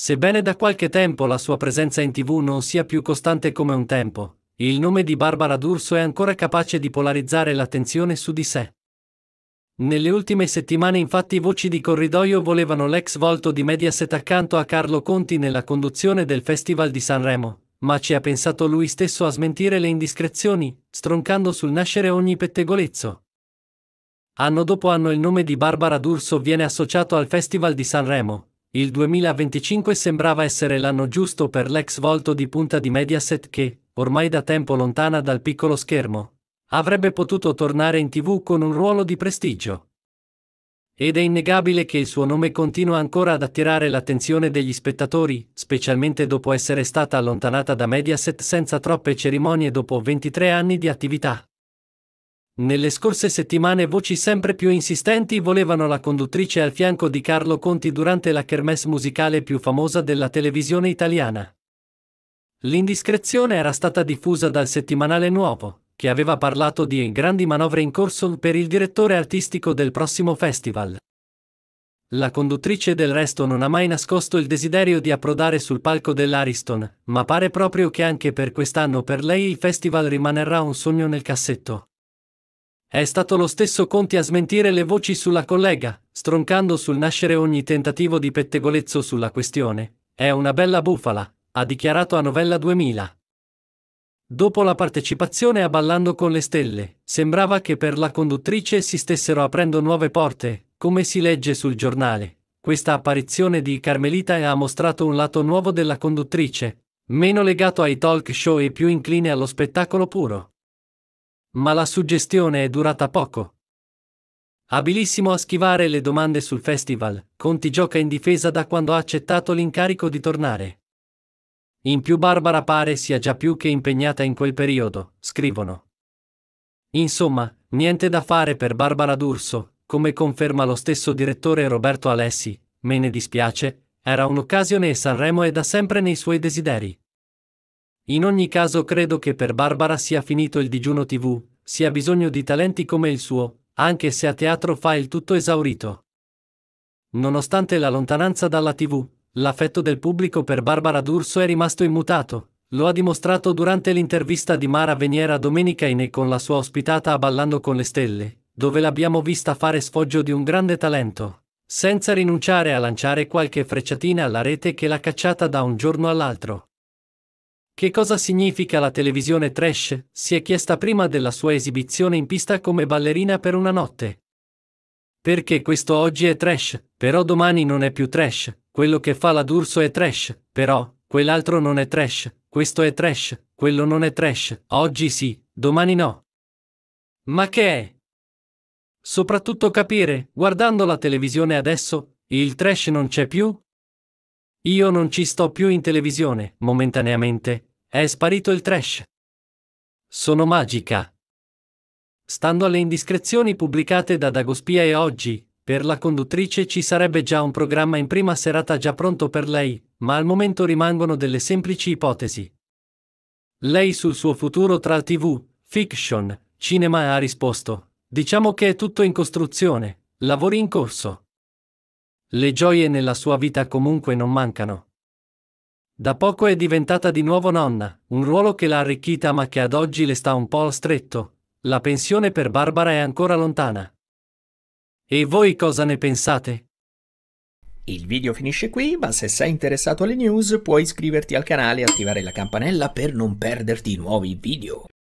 Sebbene da qualche tempo la sua presenza in tv non sia più costante come un tempo, il nome di Barbara D'Urso è ancora capace di polarizzare l'attenzione su di sé. Nelle ultime settimane infatti voci di corridoio volevano l'ex volto di Mediaset accanto a Carlo Conti nella conduzione del Festival di Sanremo, ma ci ha pensato lui stesso a smentire le indiscrezioni, stroncando sul nascere ogni pettegolezzo. Anno dopo anno il nome di Barbara D'Urso viene associato al Festival di Sanremo, il 2025 sembrava essere l'anno giusto per l'ex volto di punta di Mediaset che, ormai da tempo lontana dal piccolo schermo, avrebbe potuto tornare in tv con un ruolo di prestigio. Ed è innegabile che il suo nome continua ancora ad attirare l'attenzione degli spettatori, specialmente dopo essere stata allontanata da Mediaset senza troppe cerimonie dopo 23 anni di attività. Nelle scorse settimane voci sempre più insistenti volevano la conduttrice al fianco di Carlo Conti durante la kermesse musicale più famosa della televisione italiana. L'indiscrezione era stata diffusa dal settimanale Nuovo, che aveva parlato di grandi manovre in corso per il direttore artistico del prossimo festival. La conduttrice del resto non ha mai nascosto il desiderio di approdare sul palco dell'Ariston, ma pare proprio che anche per quest'anno per lei il festival rimanerà un sogno nel cassetto. È stato lo stesso Conti a smentire le voci sulla collega, stroncando sul nascere ogni tentativo di pettegolezzo sulla questione. È una bella bufala, ha dichiarato a Novella 2000. Dopo la partecipazione a Ballando con le Stelle, sembrava che per la conduttrice si stessero aprendo nuove porte, come si legge sul giornale. Questa apparizione di Carmelita ha mostrato un lato nuovo della conduttrice, meno legato ai talk show e più incline allo spettacolo puro. Ma la suggestione è durata poco. Abilissimo a schivare le domande sul festival, Conti gioca in difesa da quando ha accettato l'incarico di tornare. In più Barbara pare sia già più che impegnata in quel periodo, scrivono. Insomma, niente da fare per Barbara D'Urso, come conferma lo stesso direttore Roberto Alessi, me ne dispiace, era un'occasione e Sanremo è da sempre nei suoi desideri. In ogni caso credo che per Barbara sia finito il digiuno tv, sia bisogno di talenti come il suo, anche se a teatro fa il tutto esaurito. Nonostante la lontananza dalla tv, l'affetto del pubblico per Barbara D'Urso è rimasto immutato, lo ha dimostrato durante l'intervista di Mara Veniera domenica in E con la sua ospitata a Ballando con le Stelle, dove l'abbiamo vista fare sfoggio di un grande talento, senza rinunciare a lanciare qualche frecciatina alla rete che l'ha cacciata da un giorno all'altro. Che cosa significa la televisione trash? si è chiesta prima della sua esibizione in pista come ballerina per una notte. Perché questo oggi è trash, però domani non è più trash, quello che fa la D'Urso è trash, però, quell'altro non è trash, questo è trash, quello non è trash, oggi sì, domani no. Ma che è? Soprattutto capire, guardando la televisione adesso, il trash non c'è più? Io non ci sto più in televisione, momentaneamente, è sparito il trash. Sono magica. Stando alle indiscrezioni pubblicate da Dagospia e oggi, per la conduttrice ci sarebbe già un programma in prima serata già pronto per lei, ma al momento rimangono delle semplici ipotesi. Lei sul suo futuro tra TV, fiction, cinema ha risposto, diciamo che è tutto in costruzione, lavori in corso. Le gioie nella sua vita comunque non mancano. Da poco è diventata di nuovo nonna, un ruolo che l'ha arricchita ma che ad oggi le sta un po' al stretto. La pensione per Barbara è ancora lontana. E voi cosa ne pensate? Il video finisce qui, ma se sei interessato alle news puoi iscriverti al canale e attivare la campanella per non perderti nuovi video.